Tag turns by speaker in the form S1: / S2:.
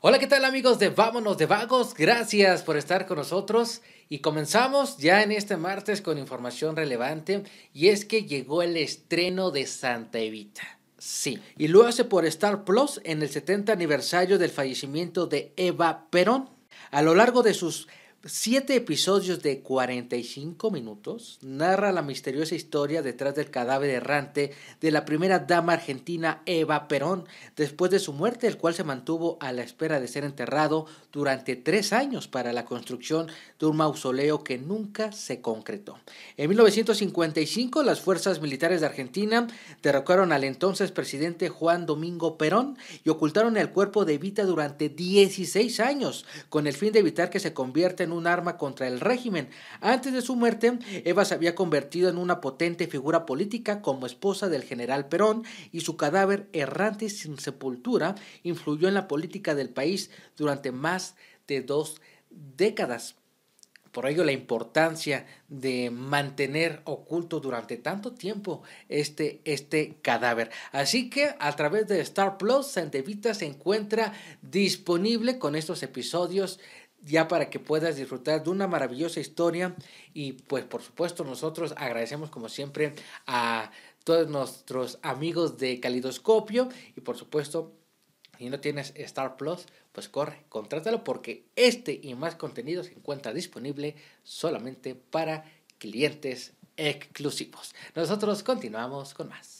S1: Hola, ¿qué tal amigos de Vámonos de Vagos? Gracias por estar con nosotros y comenzamos ya en este martes con información relevante y es que llegó el estreno de Santa Evita. Sí, y lo hace por Star Plus en el 70 aniversario del fallecimiento de Eva Perón. A lo largo de sus Siete episodios de 45 minutos narra la misteriosa historia detrás del cadáver errante de la primera dama argentina Eva Perón, después de su muerte, el cual se mantuvo a la espera de ser enterrado durante tres años para la construcción de un mausoleo que nunca se concretó. En 1955, las fuerzas militares de Argentina derrocaron al entonces presidente Juan Domingo Perón y ocultaron el cuerpo de Evita durante 16 años, con el fin de evitar que se convierta en un arma contra el régimen. Antes de su muerte, Eva se había convertido en una potente figura política como esposa del general Perón y su cadáver errante sin sepultura influyó en la política del país durante más de dos décadas. Por ello la importancia de mantener oculto durante tanto tiempo este, este cadáver. Así que a través de Star Plus, Santa se encuentra disponible con estos episodios ya para que puedas disfrutar de una maravillosa historia y pues por supuesto nosotros agradecemos como siempre a todos nuestros amigos de Calidoscopio y por supuesto si no tienes Star Plus, pues corre, contrátalo porque este y más contenido se encuentra disponible solamente para clientes exclusivos. Nosotros continuamos con más.